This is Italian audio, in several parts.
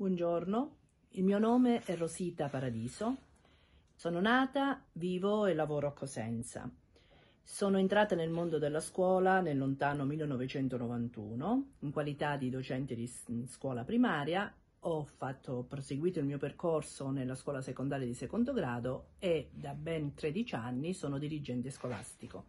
Buongiorno, il mio nome è Rosita Paradiso, sono nata, vivo e lavoro a Cosenza. Sono entrata nel mondo della scuola nel lontano 1991 in qualità di docente di scuola primaria. Ho, fatto, proseguito il mio percorso nella scuola secondaria di secondo grado e da ben 13 anni sono dirigente scolastico.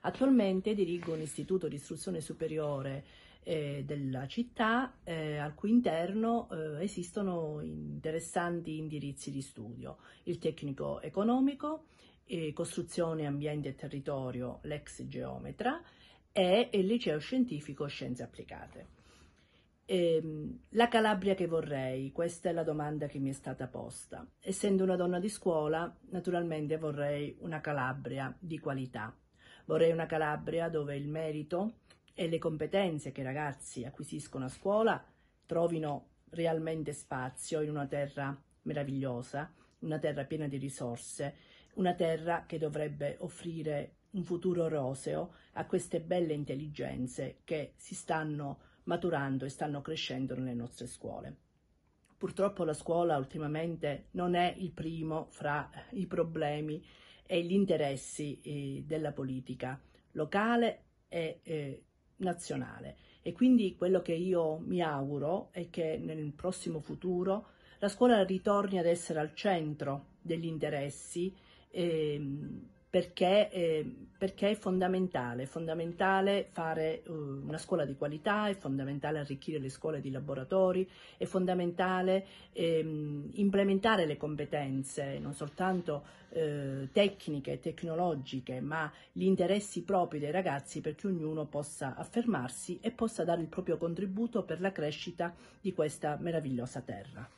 Attualmente dirigo un istituto di istruzione superiore eh, della città eh, al cui interno eh, esistono interessanti indirizzi di studio, il tecnico economico, eh, costruzione, ambiente e territorio, l'ex geometra e il liceo scientifico scienze applicate. Ehm, la Calabria che vorrei, questa è la domanda che mi è stata posta. Essendo una donna di scuola, naturalmente vorrei una Calabria di qualità. Vorrei una Calabria dove il merito e le competenze che i ragazzi acquisiscono a scuola trovino realmente spazio in una terra meravigliosa, una terra piena di risorse, una terra che dovrebbe offrire un futuro roseo a queste belle intelligenze che si stanno maturando e stanno crescendo nelle nostre scuole. Purtroppo la scuola ultimamente non è il primo fra i problemi e gli interessi eh, della politica locale e eh, nazionale. E quindi quello che io mi auguro è che nel prossimo futuro la scuola ritorni ad essere al centro degli interessi ehm, perché, eh, perché è fondamentale, è fondamentale fare uh, una scuola di qualità, è fondamentale arricchire le scuole di laboratori, è fondamentale ehm, implementare le competenze, non soltanto eh, tecniche, tecnologiche, ma gli interessi propri dei ragazzi perché ognuno possa affermarsi e possa dare il proprio contributo per la crescita di questa meravigliosa terra.